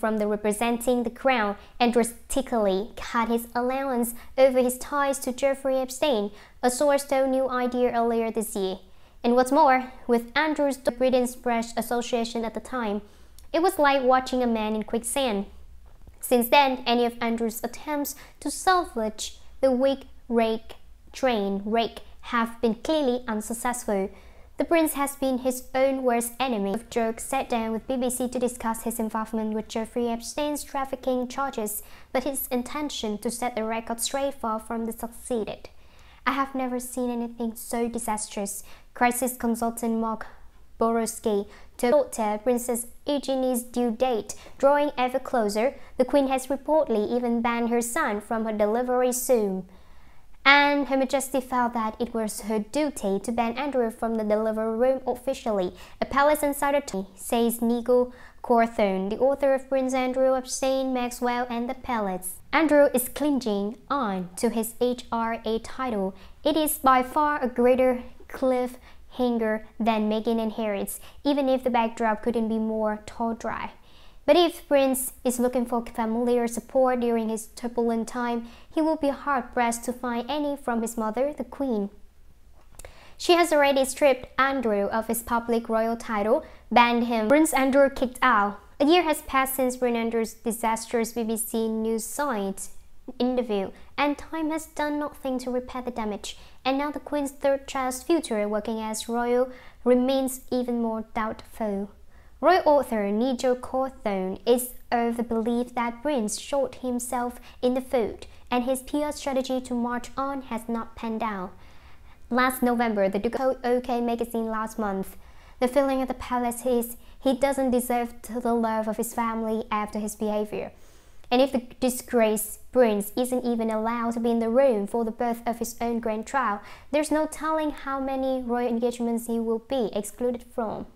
from the representing the crown and drastically cut his allowance over his ties to Jeffrey Epstein, a source told New Idea earlier this year. And what's more, with Andrews the Britain's press association at the time, it was like watching a man in quicksand. Since then, any of Andrews' attempts to salvage the weak rake train rake have been clearly unsuccessful. The prince has been his own worst enemy. Drake sat down with BBC to discuss his involvement with Jeffrey Epstein's trafficking charges, but his intention to set the record straight far from the succeeded. I have never seen anything so disastrous, crisis consultant Mark Borowski told Princess Eugenie's due date, drawing ever closer. The Queen has reportedly even banned her son from her delivery soon and Her Majesty felt that it was her duty to ban Andrew from the delivery room officially. A palace insider says Nigel Cawthorne, the author of Prince Andrew of St. Maxwell and the Palace. Andrew is clinging on to his HRA title. It is by far a greater cliffhanger than Meghan and Harry's, even if the backdrop couldn't be more tall dry. But if Prince is looking for familiar support during his turbulent time, he will be hard-pressed to find any from his mother, the Queen. She has already stripped Andrew of his public royal title, banned him. Prince Andrew kicked out. A year has passed since Prince Andrew's disastrous BBC News site interview, and time has done nothing to repair the damage. And now the Queen's third child's future working as royal remains even more doubtful. Roy author Nigel Cawthon is of the belief that Prince shot himself in the foot and his PR strategy to march on has not panned out. Last November, the Duke told OK magazine last month, the feeling at the palace is he doesn't deserve the love of his family after his behavior. And if the disgraced prince isn't even allowed to be in the room for the birth of his own grand trial, there's no telling how many royal engagements he will be excluded from.